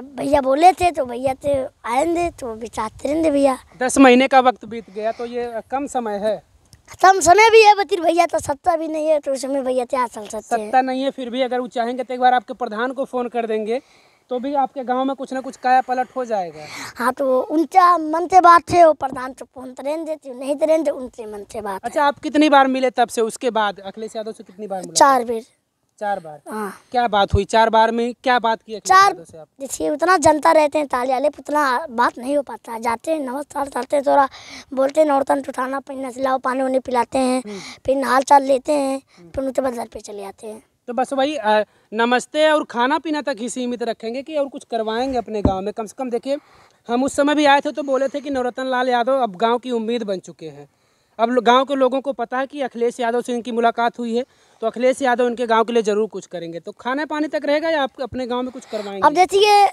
भैया बोले थे तो भैया थे तो आएंगे तो बिचाते भैया दस महीने का वक्त बीत गया तो ये कम समय है कम समय भी है बतीर भैया तो सत्ता भी नहीं है तो उस समय भैया क्या चल सकते सत्ता नहीं है फिर भी अगर वो चाहेंगे तो एक बार आपके प्रधान को फ़ोन कर देंगे तो भी आपके गांव में कुछ ना कुछ काया पलट हो जाएगा हाँ तो उनका मन से बात है वो प्रधान तो फोन ट्रेन तो देते तो नहीं तो दे उनसे मन से बात अच्छा आप कितनी बार मिले तब से उसके बाद अखिलेश यादव से कितनी बार चार बार चार बार आ, हाँ। क्या बात हुई चार बार में क्या बात किया चार देखिए उतना जनता रहते हैं ताली वाले उतना बात नहीं हो पाता जाते हैं नमस्कार करते हैं थोड़ा बोलते हैं नौरतन उठाना पानी नसलाओ पानी उन्हें पिलाते हैं हम्म। फिर हाल चाल लेते हैं हम्म। फिर उनके बाद घर पे चले जाते हैं तो बस भाई नमस्ते और खाना पीना तक ही सीमित रखेंगे कि और कुछ करवाएंगे अपने गांव में कम से कम देखिए हम उस समय भी आए थे तो बोले थे कि नवरतन लाल यादव अब गांव की उम्मीद बन चुके हैं अब गांव के लोगों को पता है कि अखिलेश यादव से इनकी मुलाकात हुई है तो अखिलेश यादव इनके गांव के लिए ज़रूर कुछ करेंगे तो खाना पानी तक रहेगा या आप अपने गाँव में कुछ करवाएंगे अब ये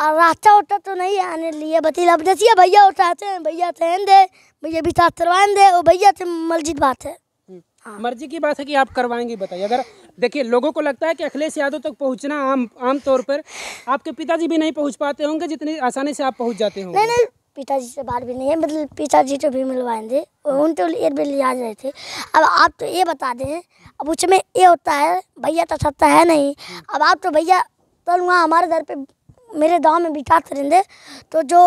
रास्ता होता तो नहीं आने लिए बतील अब जैसे भैया उठाते हैं भैया सहन दे भैया भी साथ करवाएं दे और भैया से मर्जी बात है हम्म। हाँ। मर्जी की बात है कि आप करवाएंगे बताइए अगर देखिए लोगों को लगता है कि अखिलेश यादव तक पहुंचना आम आम तौर पर आपके पिताजी भी नहीं पहुंच पाते होंगे जितनी आसानी से आप पहुंच जाते होंगे नहीं नहीं पिताजी से बात भी नहीं है मतलब पिताजी तो भी मिलवाएंगे उन तो एक भी ले आ रहे थे अब आप तो ये बता दें अब उसमें ये होता है भैया तो सत्ता है नहीं अब आप तो भैया कल वहाँ हमारे घर पे मेरे गांव में विकास करेंगे तो जो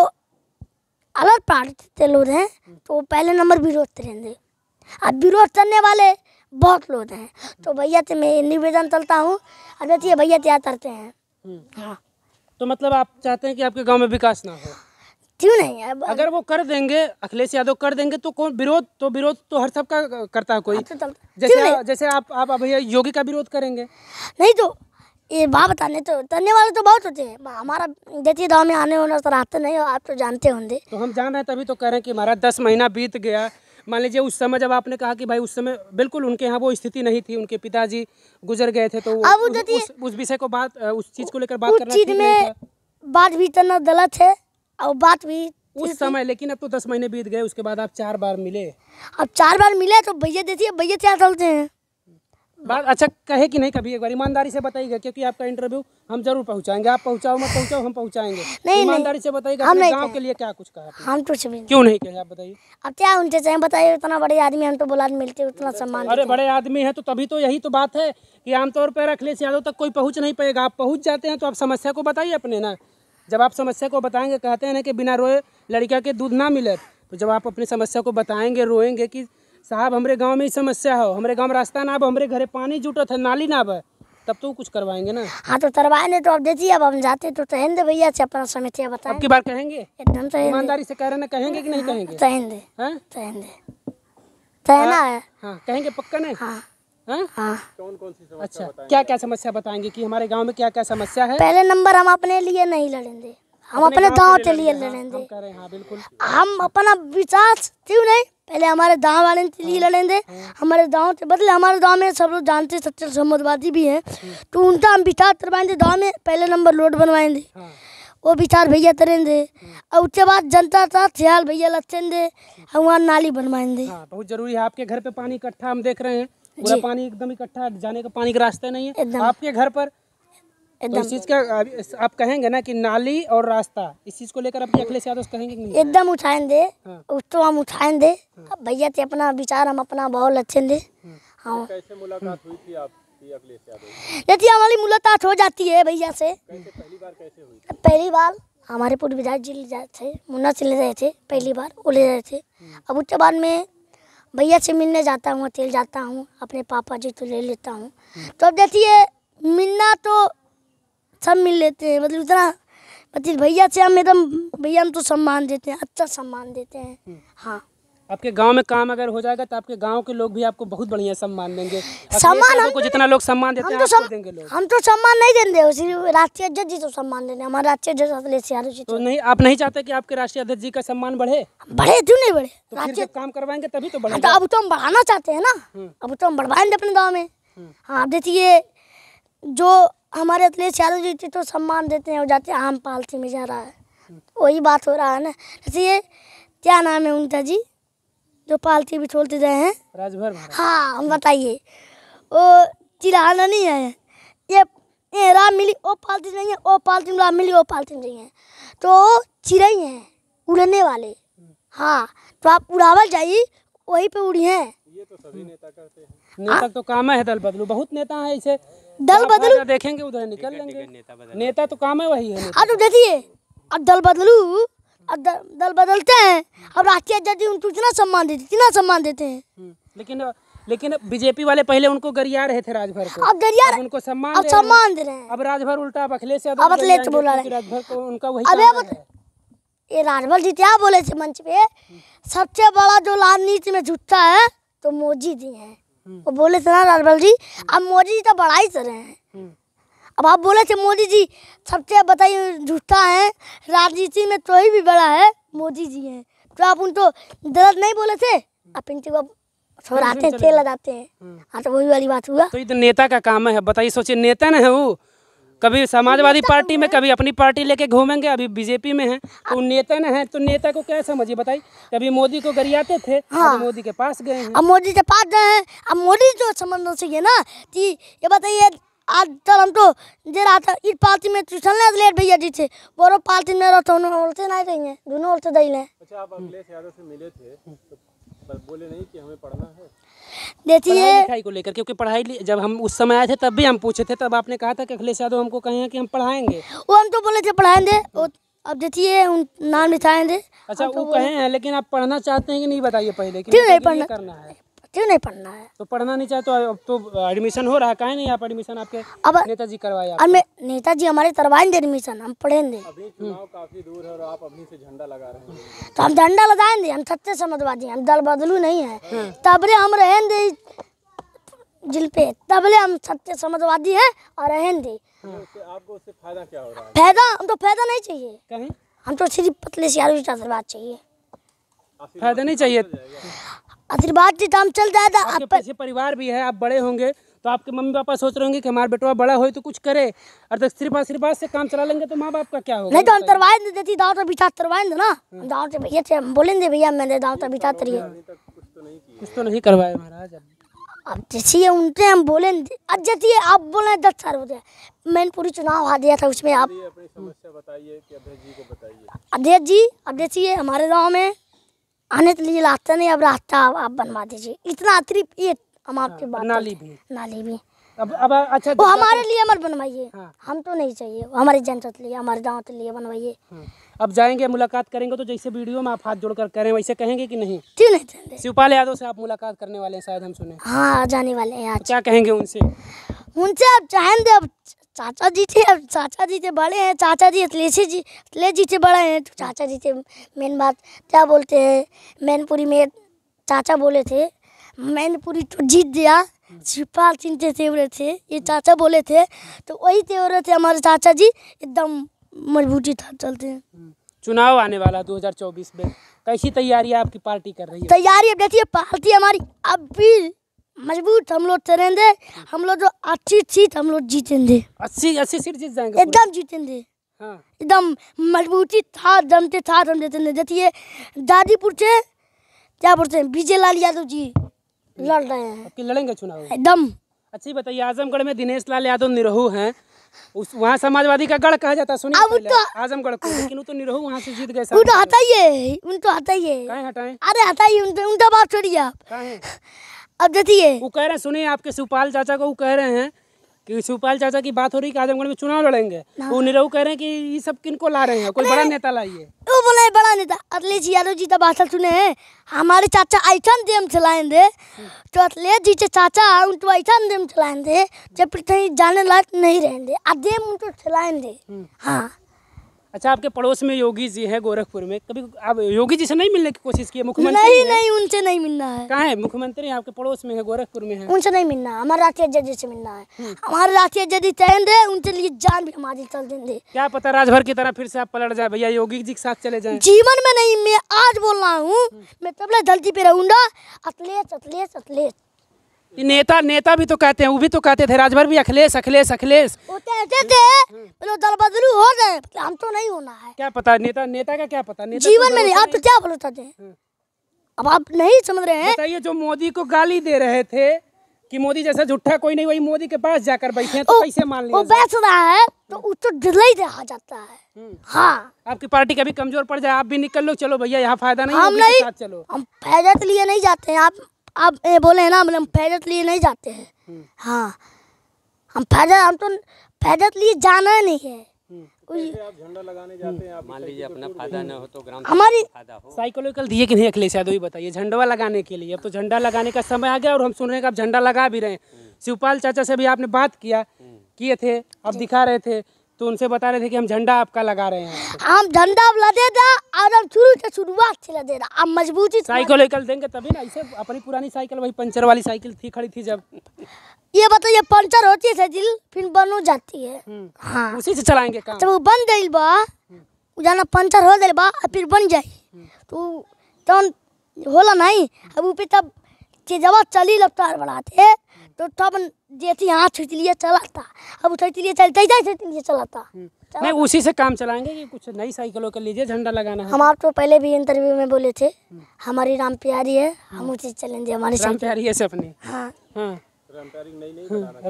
अलग पार्टी के लोग हैं तो वो पहले नंबर विरोध करेंगे अब विरोध करने वाले बहुत लोग हैं तो भैया से मैं निवेदन चलता हूँ अब भैया तैयार करते हैं हम्म। हाँ तो मतलब आप चाहते हैं कि आपके गाँव में विकास ना हो क्यों नहीं अब अगर वो कर देंगे अखिलेश यादव कर देंगे तो कौन विरोध तो विरोध तो हर सबका करता है कोई तो जैसे जैसे जैसे आप आप अभी योगी का विरोध करेंगे नहीं तो ये बात बताने तो करने वाले तो बहुत होते हैं हमारा देती गाँव में आने सर तो आते नहीं आप तो जानते होंगे तो हम जान रहे तभी तो कह रहे हैं कि हमारा दस महीना बीत गया मान लीजिए उस समय जब आपने कहा कि भाई उस समय बिल्कुल उनके यहाँ वो स्थिति नहीं थी उनके पिताजी गुजर गए थे तो अब उस विषय को बात उस चीज़ को लेकर बात करना चीज़ में बात भी करना गलत है और बात भी उस समय लेकिन अब तो दस महीने बीत गए उसके बाद आप चार बार मिले अब चार बार मिले तो भैया देखिए भैया क्या चलते हैं बात अच्छा कहे कि नहीं कभी एक बार ईमानदारी से बताइएगा क्योंकि आपका इंटरव्यू हम जरूर पहुंचाएंगे आप पहुंचाओ मत पहुंचाओ हम पहुंचाएंगे ईमानदारी से बताइएगा गांव के लिए क्या कुछ कहा हम कुछ भी क्यों नहीं कहे आप बताइए अब क्या उनसे चाहे बताइए उतना बड़े आदमी हम तो बुला मिलते उतना सम्मान अरे बड़े आदमी है तो तभी तो यही तो बात है की आमतौर पर अखिलेश यादव तक कोई पहुँच नहीं पाएगा आप पहुँच जाते हैं तो आप समस्या को बताइए अपने ना जब आप समस्या को बताएंगे कहते हैं ना कि बिना रोए लड़का के दूध ना मिले तो जब आप अपनी समस्या को बताएंगे रोएंगे कि साहब हमारे गाँव में ही समस्या हो हमारे गाँव में रास्ता ना अब हमारे घरे पानी जुटत है नाली ना अब तब तो कुछ करवाएंगे ना हाँ तो करवाएंगे तो आप देखिए अब हम जाते तो तहेंदे भैया से अच्छा, अपना समस्या बताए आपकी बार कहेंगे एकदम तो ईमानदारी से कह रहे ना कहेंगे कि नहीं कहेंगे तहेंदे हाँ? तहेंदे तहना हाँ? है हाँ कहेंगे पक्का नहीं हाँ कौन कौन सी समस्या अच्छा क्या क्या समस्या बताएंगे कि हमारे गांव में क्या क्या समस्या है पहले नंबर हम अपने लिए नहीं लड़ेंगे हम अपने गांव के लिए लड़ेंगे हाँ, हाँ, हम अपना विचार क्यों नहीं पहले हमारे गांव वाले के लिए हाँ। लड़ेंगे हमारे गांव के बदले हमारे गांव में सब लोग जानते सच्चल समाजवादी भी हैं तो उनका हम विचार करवाएंगे गाँव में पहले नंबर रोड बनवाएंगे वो विचार भैया करेंगे और उसके बाद जनता का ख्याल भैया लचेंगे हम वहाँ नाली बनवाएंगे बहुत जरूरी है आपके घर पे पानी इकट्ठा हम देख रहे हैं पूरा पानी एकदम इकट्ठा जाने का पानी का रास्ता नहीं है आपके घर पर तो इस चीज का आप कहेंगे ना कि नाली और रास्ता इस चीज को लेकर अपने अखिलेश यादव कहेंगे एकदम दे हाँ। उसको तो हम उठाएंगे हाँ। भैया थे अपना विचार हम अपना बहुत अच्छे दे हाँ।, हाँ कैसे मुलाकात हुई थी आपकी अखिलेश यादव हमारी मुलाकात हो जाती है भैया से पहली बार कैसे हुई पहली बार हमारे पूर्व विधायक जी ले जाए थे मुन्ना से ले जाए थे पहली बार वो ले जाए थे हाँ। अब उसके बाद में भैया से मिलने जाता हूँ तेल जाता हूँ अपने पापा जी तो ले लेता हूँ तो अब देखिए मिलना तो सब मिल लेते हैं मतलब इतना मतलब भैया से हम एकदम भैया हम तो सम्मान देते हैं अच्छा सम्मान देते हैं हम्म। हाँ आपके गांव में काम अगर हो जाएगा तो आपके गांव के लोग भी आपको बहुत बढ़िया सम्मान देंगे सम्मान हम को तो जितना लोग सम्मान देते हैं तो सम, देंगे लोग हम तो सम्मान नहीं देंगे राष्ट्रीय अध्यक्ष जी तो सम्मान देने हमारे राष्ट्रीय अध्यक्ष तो नहीं आप नहीं चाहते कि आपके राष्ट्रीय अध्यक्ष जी का सम्मान बढ़े बढ़े क्यों नहीं बढ़े तो राष्ट्रीय काम करवाएंगे तभी तो बढ़े हाँ, तो अब तो हम बढ़ाना चाहते है ना हम्म। अब तो हम बढ़वाएंगे अपने गाँव में हम्म। हाँ देखिए जो हमारे अखिलेश यादव जी थे तो सम्मान देते हैं और जाते हैं आम पालती में जा रहा है हम्म। वही बात हो रहा है ना ये क्या नाम है उनका जी जो पालती भी छोड़ते गए हैं राजभर हाँ हम बताइए वो चिल्लाना नहीं है ये ये राम मिली ओ पालती नहीं है ओ पालती राम मिली ओ पालती नहीं है तो चिड़ई हैं उड़ने वाले हाँ तो आप उड़ावल जाइए वहीं पे उड़ी हैं ये तो सभी नेता करते हैं नेता आ? तो काम है दल बदलू बहुत नेता है इसे दल बदलू देखेंगे उधर निकल लेंगे नेता तो काम है वही है अब हाँ, तो देखिए अब दल बदलू दल, दल बदलते हैं अब राष्ट्रीय आजादी उनको इतना सम्मान देते इतना सम्मान देते हैं हम्म, लेकिन लेकिन बीजेपी वाले पहले उनको गरिया रहे थे राजभर को अब गरिया उनको सम्मान अब सम्मान दे रहे हैं अब राजभर उल्टा बखले से अब अब से बोला रहे राजभर को उनका वही अब ये राजभर जी क्या बोले थे मंच पे सबसे बड़ा जो राजनीति में झूठा है तो मोदी जी हैं हम्म। वो बोले थे ना राजभर जी अब मोदी जी तो बड़ा ही सर हैं अब आप बोले थे मोदी जी सबसे बताइए झूठा है राजनीति में तो ही भी बड़ा है मोदी जी हैं तो आप उनको दर्द नहीं बोले थे आप इनसे अब छोड़ाते तेल लगाते हैं हम्म। हाँ तो वही वाली बात हुआ तो ये तो नेता का काम है बताइए सोचिए नेता ना है वो कभी समाजवादी पार्टी तो में कभी अपनी पार्टी लेके घूमेंगे अभी बीजेपी में है तो नेता ना है तो नेता को क्या समझिए बताइए कभी मोदी को गरियाते थे हाँ। मोदी के पास गए अब मोदी के पास गए हैं अब मोदी जो समझना चाहिए ना कि ये बताइए आज चल तो हम तो जे रात इस पार्टी में ट्यूशन ले लेट भैया जी थे बोरो पार्टी में रहते हम होलसे नहीं रही दोनों होलसे दई ले अच्छा आप अखिलेश यादव से मिले थे तो बोले नहीं कि हमें पढ़ना है देखिए पढ़ाई को लेकर क्योंकि पढ़ाई जब हम उस समय आए थे तब भी हम पूछे थे तब आपने कहा था कि अखिलेश यादव हमको कहे हैं कि हम पढ़ाएंगे वो हम तो बोले थे पढ़ाएंगे अब देखिए नाम लिखाएंगे अच्छा तो वो कहे हैं लेकिन आप पढ़ना चाहते हैं कि नहीं बताइए पहले क्यों नहीं पढ़ना करना है क्यों नहीं पढ़ना है तो पढ़ना नहीं चाहे तो अब तो एडमिशन हो रहा है काहे नहीं आप एडमिशन आपके अब नेताजी करवाए अब नेताजी हमारे करवाएंगे एडमिशन हम पढ़ेंगे काफी दूर है और आप अभी से झंडा लगा रहे हैं तो हम झंडा लगाएंगे हम सच्चे समझवादी हम दल बदलू नहीं है हाँ। तबरे हम रहेंगे जिल पे तबले हम सच्चे समझवादी है और रहेंगे तो आपको उससे फायदा क्या हो रहा है फायदा हम तो फायदा नहीं चाहिए कहीं हम तो सिर्फ पतले सियारू बात चाहिए फायदा नहीं चाहिए आशीर्वाद जी काम चल जाएगा आपके पीछे परिवार भी है आप बड़े होंगे तो आपके मम्मी पापा सोच रहे होंगे कि हमारा बेटवा बड़ा हो तो कुछ करे और तो सिर्फ आशीर्वाद से काम चला लेंगे तो माँ बाप का क्या होगा नहीं तो हम देती दाव तो बिछा तरवाएंगे ना हाँ। दाव तो भैया थे हम बोलेंगे भैया मैंने दाव तो बिठा तरिए कुछ तो नहीं तो करवाए महाराज अब जैसे उनसे हम बोले अब जैसे आप बोले दस साल होते हैं मैंने पूरी चुनाव आ दिया था उसमें आप अध्यक्ष जी अध्यक्ष जी अब जैसे हमारे गाँव में आने तो लीजिए रास्ता नहीं अब रास्ता आप बनवा दीजिए इतना अतिरिक्त ये हम हाँ, आपके बात नाली भी नाली भी अब अब अच्छा वो हमारे लिए मत बनवाइए हाँ। हम तो नहीं चाहिए हमारे जनता के लिए हमारे गाँव के लिए बनवाइए हाँ। अब जाएंगे मुलाकात करेंगे तो जैसे वीडियो में आप हाथ जोड़कर करें वैसे कहेंगे कि नहीं क्यों नहीं शिवपाल यादव से आप मुलाकात करने वाले हैं शायद हम सुने हाँ जाने वाले हैं तो क्या कहेंगे उनसे उनसे आप चाहेंगे अब चाचा जी थे अब चाचा जी से बड़े हैं चाचा जी अखिलेश जी अखिलेश जी से बड़े हैं तो चाचा जी से मेन बात क्या बोलते हैं मैनपुरी में चाचा बोले थे मैनपुरी तो जीत गया शिवपाल चिंते तेवरे थे ये चाचा बोले थे तो वही और थे हमारे चाचा जी एकदम मजबूती था चलते हैं चुनाव आने वाला 2024 में कैसी तैयारी आपकी पार्टी कर रही है तैयारी अब देखिए पार्टी हमारी अब भी मजबूत हम लोग चलेंगे हम लोग जो अच्छी सीट हम लोग जीतेंगे अच्छी अच्छी सीट जीत जाएंगे एकदम जीतेंगे हाँ। एकदम मजबूती था जमते था दम देते देखिए दादीपुर से क्या बोलते हैं विजय लाल यादव जी लड़ रहे हैं कि लड़ेंगे चुनाव एकदम अच्छी बताइए आजमगढ़ में दिनेश लाल यादव निरहू हैं उस वहाँ समाजवादी का गढ़ कहा जाता सुनिए अब तो आजमगढ़ को लेकिन वो तो निरहू वहाँ से जीत गए उनको हटाइए उनको हटाइए हटाएं अरे हटाइए उनका बात छोड़िए आप अब जतिए वो कह रहे हैं सुनिए आपके शिवपाल चाचा को वो कह रहे हैं कि शिवपाल चाचा की बात हो रही है आजमगढ़ में चुनाव लड़ेंगे वो निरहू कह रहे हैं कि ये सब किनको ला रहे हैं कोई बड़ा नेता लाइए वो बोला है बड़ा नेता अखिलेश यादव जी का तो भाषण सुने हैं हमारे चाचा ऐसा देम दे तो अखिलेश जी के चाचा उनको तो ऐसा देम दे जब कहीं जाने लायक नहीं रहेंगे आ देम उनको चलाएंगे हम्म। हाँ अच्छा आपके पड़ोस में योगी जी हैं गोरखपुर में कभी आप योगी जी से नहीं मिलने की कोशिश की है मुख्यमंत्री नहीं नहीं उनसे नहीं मिलना है कहाँ है मुख्यमंत्री आपके पड़ोस में है गोरखपुर में है उनसे नहीं मिलना है हमारे राष्ट्रीय अध्यक्ष जी से मिलना है हम्म। हमारे राष्ट्रीय अध्यक्ष जी चैन दे उनके लिए जान भी हमारी चल देंगे क्या पता राजभर की तरह फिर से आप पलट जाए भैया योगी जी के साथ चले जाए जीवन में नहीं मैं आज बोल रहा हूँ हम्म। मैं तबला धरती पे रहूंगा अतलेच अतलेस अतलेस नेता नेता भी तो कहते हैं वो भी तो कहते थे राजभर भी अखिलेश अखिलेश अखिलेश बोलो दल बदलू हो जाए हम तो नहीं होना है क्या पता नेता नेता का क्या पता नेता जीवन तो में आप तो क्या भरोसा थे अब आप नहीं समझ रहे हैं ये जो मोदी को गाली दे रहे थे कि मोदी जैसा झूठा कोई नहीं वही मोदी के पास जाकर बैठे हैं तो कैसे मान लिया वो बैठ रहा है तो उसको ढिलाई रहा जाता है हम्म। हाँ आपकी पार्टी कभी कमजोर पड़ जाए आप भी निकल लो चलो भैया यहाँ फायदा नहीं हम तो नहीं चलो हम फायदा के लिए नहीं जाते हैं आप आप ये बोले ना हम फैजत लिए नहीं जाते हैं हम्म। हाँ हम फैजत हम तो फैजत लिए जाना नहीं है हम्म। तो नहीं बताइए झंडा लगाने के लिए अब तो झंडा लगाने का समय आ गया और हम सुन रहे हैं आप झंडा लगा भी रहे हम्म। शिवपाल चाचा से भी आपने बात किया किए थे आप दिखा रहे थे तो उनसे बता रहे थे कि हम झंडा आपका लगा रहे हैं हम झंडा लदे दा और हम शुरू से शुरुआत से लदे दा हम मजबूती साइकिल वाइकल देंगे तभी ना ऐसे अपनी पुरानी साइकिल वही पंचर वाली साइकिल थी खड़ी थी जब ये बताओ ये पंचर होती है साइकिल फिर बन जाती है हम्म। हाँ उसी से चलाएंगे काम जब वो बन गई बा हम्म। जाना पंचर हो गई बा फिर बन जाए हम्म। तो तब होला नहीं अब ऊपर तब चीजवा चली रफ्तार बढ़ाते तो तब जैसे यहाँ छीट लिए चला अब उठ लिए चलते छीट लिए चलाता था हम्म। नहीं उसी से काम चलाएंगे कि कुछ नई साइकिलों के लीजिए झंडा लगाना है हम आपको तो पहले भी इंटरव्यू में बोले थे हम्म। हमारी राम प्यारी है हम्म। हम उसी चलेंगे हमारी हाँ। हाँ। राम प्यारी है अपनी हाँ हाँ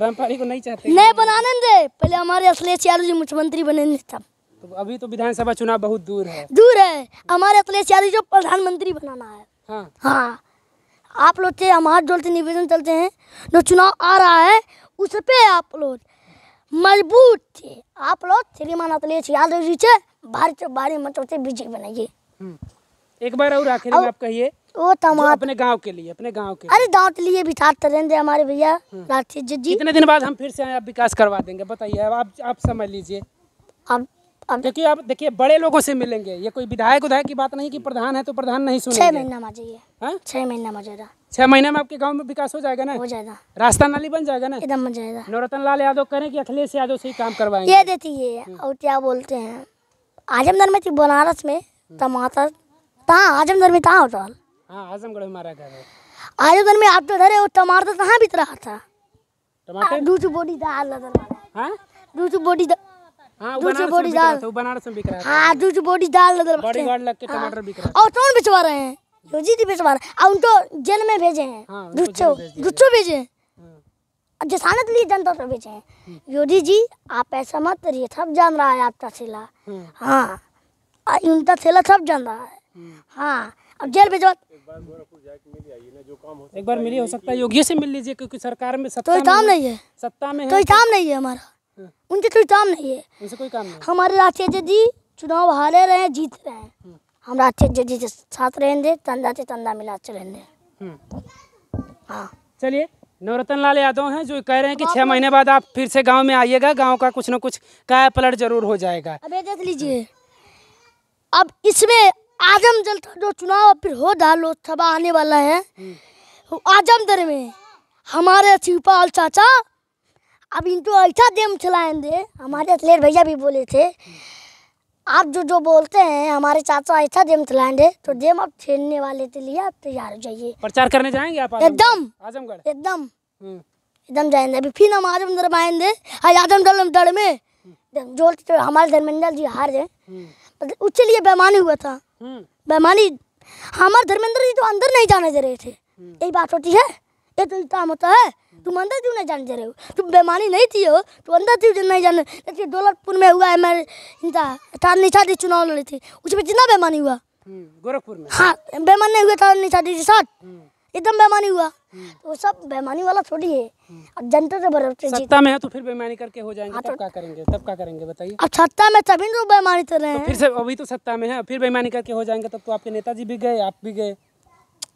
राम प्यारी को नहीं चाहते नहीं बनाने दे पहले हमारे अखिलेश यादव जी मुख्यमंत्री बनेंगे तब तो अभी तो विधानसभा चुनाव बहुत दूर है दूर है हमारे अखिलेश यादव जी को प्रधानमंत्री बनाना है हाँ हाँ आप लोग से हम हाथ जोड़ते निवेदन चलते हैं जो चुनाव आ रहा है उस पर आप लोग मजबूत थे आप लोग श्रीमान तो लेच याद रखिए भारत बारे मतलब से विजय बनाइए हम्म, एक बार और आखिर में आप कहिए वो तमाम तो अपने गांव के लिए अपने गांव के अरे गांव के लिए भी साथ तो रहेंगे हमारे भैया हम्म। राजेश जी इतने दिन बाद हम फिर से आप विकास करवा देंगे बताइए आप आप समझ लीजिए अब क्योंकि आप देखिए बड़े लोगों से मिलेंगे ये कोई विधायक उधायक की बात नहीं कि प्रधान है तो प्रधान नहीं सुनेंगे हाँ? छह महीना में छह महीना मजेगा छह महीने में आपके गांव में विकास हो जाएगा ना हो जाएगा रास्ता नाली बन जाएगा ना एकदम बन जाएगा नौरतन लाल यादव करें की अखिलेश यादव से ही काम करवाएंगे ये देती है और क्या बोलते है आजमगढ़ में थी बनारस में टमाटर तो कहा आजमगढ़ में कहाँ होटल तो? हाँ आजमगढ़ हमारा घर है आजमगढ़ में आप तो धरे हो टमाटर कहाँ बीत रहा था टमाटर दूध बोडी दाल हाँ? दूध बोडी दाल हां बनारस में बिक रहा हाँ, के टमाटर बिक रहा और कौन बेचवा रहे हैं योजी बेचवा रहे हैं उनको जेल में भेजे हैं हाँ, गुच्छो भेजे हैं हाँ। जसानत लिए जनता से बेचे हैं योगी जी आप ऐसा मत करिए सब जान रहा है आपका थैला हाँ उनका थैला सब जान रहा है हाँ अब जेल भेजवा एक बार तो मिली हो सकता है योगी से मिल लीजिए क्योंकि सरकार में सत्ता तो काम नहीं है सत्ता में तो काम नहीं है हमारा हम्म। उनसे कोई काम नहीं है उनसे कोई काम नहीं हमारे राष्ट्रीय जजी चुनाव हारे रहे जीत रहे हैं हम्म। हम राष्ट्रीय जजी के साथ रहेंगे तंदा से तंदा मिला रहेंगे हम्म। हाँ चलिए नवरतन लाल यादव हैं जो कह रहे हैं कि छह महीने बाद आप फिर से गांव में आइएगा गांव का कुछ न कुछ काया पलट जरूर हो जाएगा अब देख लीजिए अब इसमें आजम जल का जो चुनाव फिर हो रहा लोकसभा आने वाला है आजमगढ़ में हमारे शिवपाल चाचा अब इनको ऐसा अच्छा गेम खिलाएंगे हमारे अखिलेश भैया भी बोले थे आप जो जो बोलते हैं हमारे चाचा ऐसा अच्छा गेम खिलाएंगे तो गेम अब खेलने वाले के लिए आप तैयार हो जाइए प्रचार करने जाएंगे आप एकदम आजमगढ़ एकदम हम्म। एकदम जाएंगे अभी फिर हम आजमगढ़ में आएंगे हाँ, आजमगढ़ में जो हम्म। हमारे धर्मेंद्र जी हार गए हम्म। उसके लिए बेमानी हुआ था बेमानी हमारे धर्मेंद्र जी तो अंदर नहीं जाने दे रहे थे यही बात होती है ये तो इल्जाम होता है तुम अंदर क्यों नहीं जान जा रहे हो तुम बेमानी नहीं थी हो तुम अंदर क्यों नहीं जाने देखिए दौलतपुर में हुआ है मेरे था निशादी चुनाव लड़ी थी उसमें जितना बेमानी हुआ हम्म, गोरखपुर में हाँ बेमान नहीं हुआ था निशादी के साथ हम्म। एकदम बेमानी हुआ हम्म। तो सब बेमानी वाला थोड़ी है अब जनता से भरोसे सत्ता में है तो फिर बेमानी करके हो जाएंगे हाँ, तब तो- क्या करेंगे तब क्या करेंगे बताइए अब सत्ता में तभी तो बेमानी तो रहे हैं फिर से अभी तो सत्ता में है फिर बेमानी करके हो जाएंगे तब तो आपके नेता जी भी गए आप भी गए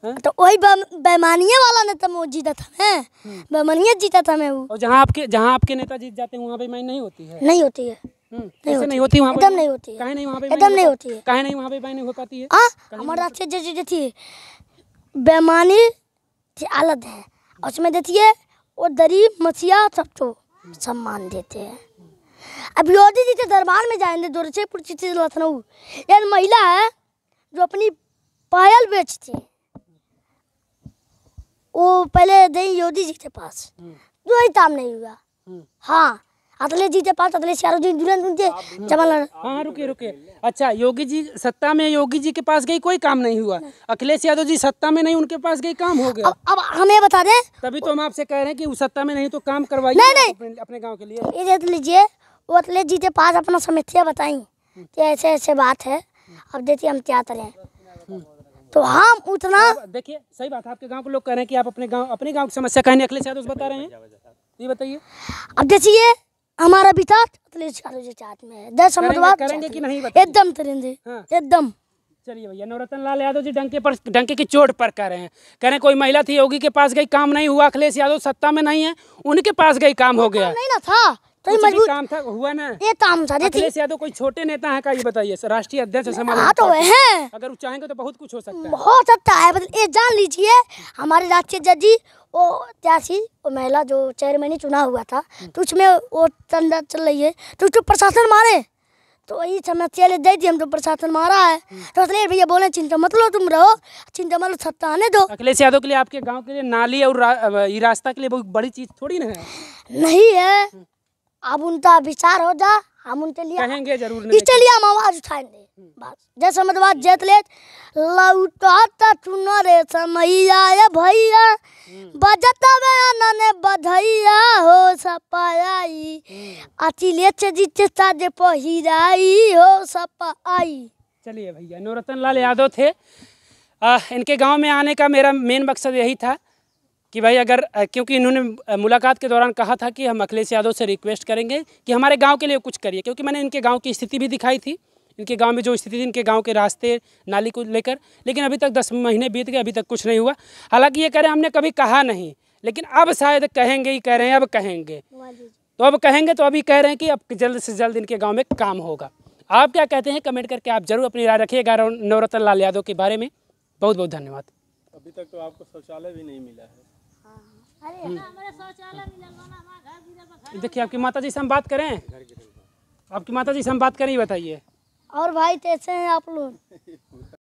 तो वही बैमानिया वाला नेता वो जीता था मैं हम्म। बैमानिया जीता था मैं वो और जहाँ आपके जहाँ आपके नेता जीत जाते हैं वहाँ मैं नहीं होती है नहीं होती है हम्म। नहीं, होती वहाँ एकदम नहीं होती है काहे नहीं वहाँ पे एकदम नहीं होती है काहे नहीं वहाँ पे नहीं हो पाती है हाँ, हमारे राष्ट्रीय जो चीज़ें थी बेमानी थी अलग है उसमें देती है और दरी मसिया सब तो सम्मान देते हैं अभी योगी जी के दरबार में जाएंगे दुर्जयपुर चित्र लखनऊ यार महिला है जो अपनी पायल बेचती है वो पहले दही योदी जी के पास दो हम्म। काम नहीं हुआ हम्म। हाँ अतले जी के पास अतले चारों जी दुल्हन उनके जमा हाँ रुके रुके अच्छा योगी जी सत्ता में योगी जी के पास गई कोई काम नहीं हुआ अखिलेश यादव जी सत्ता में नहीं उनके पास गई काम हो गया अब, अब हमें बता दे तभी तो हम आपसे कह रहे हैं कि उस सत्ता में नहीं तो काम करवाई नहीं नहीं अपने गाँव के लिए ये देख लीजिए वो अखिलेश जी के पास अपना समस्या बताई हम्म। ऐसे ऐसे बात है अब देखिए हम क्या करें तो हम उतना हाँ, देखिए सही बात है आपके गांव के लोग कह रहे हैं कि आप अपने गांव अपने गांव की समस्या कहने अखिलेश यादव बता रहे हैं ये बताइए अब देखिए हमारा विचार अखिलेश यादव जी चाट में है दस करेंगे कि नहीं एकदम करेंगे हाँ। एकदम चलिए भैया नवरत्न लाल यादव जी डंके पर डंके की चोट पर कह रहे हैं कह रहे हैं कोई महिला थी योगी के पास गई काम नहीं हुआ अखिलेश यादव सत्ता में नहीं है उनके पास गई काम हो गया नहीं ना था तो मजबूत काम था हुआ ना ये काम था अखिलेश यादव कोई छोटे नेता है का ये बताइए राष्ट्रीय अध्यक्ष हाँ तो है अगर वो चाहेंगे तो बहुत कुछ हो सकता है हो सकता अच्छा है ये जान लीजिए हमारे राष्ट्रीय अध्यक्ष जी वो त्यासी वो महिला जो चेयरमैन चुना हुआ था हम्म। तो उसमें वो चंदा चल रही है तो उसको प्रशासन मारे तो वही समस्या ले दे दी हम तो प्रशासन मारा है हम्म। तो असले भैया बोले चिंता मत लो तुम रहो चिंता मत लो सत्ता आने दो अखिलेश यादव के लिए आपके गांव के लिए नाली और रा, रास्ता के लिए बड़ी चीज़ थोड़ी ना है नहीं है हम्म। अब उनका विचार हो जा हम उनके लिए कहेंगे जरूर इसलिए हम आवाज उठाएंगे हम्म। बस जैसे मतलब जेत ले लौटा चुन रे समैया ये भैया हम्म। बजता बयाना ने बधैया हो सपाई हम्म। अति लेच जीते साज पहिराई हो सपाई चलिए भैया नौरतन लाल यादव थे आ, इनके गांव में आने का मेरा मेन मकसद यही था कि भाई अगर क्योंकि इन्होंने मुलाकात के दौरान कहा था कि हम अखिलेश यादव से रिक्वेस्ट करेंगे कि हमारे गाँव के लिए कुछ करिए क्योंकि मैंने इनके गाँव की स्थिति भी दिखाई थी इनके गांव में जो स्थिति थी इनके गांव के रास्ते नाली को लेकर लेकिन अभी तक दस महीने बीत गए अभी तक कुछ नहीं हुआ हालांकि ये कह रहे हैं हमने कभी कहा नहीं लेकिन अब शायद कहेंगे ही कह रहे हैं अब कहेंगे तो अब कहेंगे तो अभी कह रहे हैं कि अब जल्द से जल्द इनके गाँव में काम होगा आप क्या कहते हैं कमेंट करके आप जरूर अपनी राय रखिएगा नवरत्न लाल यादव के बारे में बहुत बहुत धन्यवाद अभी तक तो आपको शौचालय भी नहीं मिला है हम्म। हाँ, देखिए आपकी माता जी से हम बात करें आपकी माता जी से हम बात करें बताइए और भाई कैसे हैं आप लोग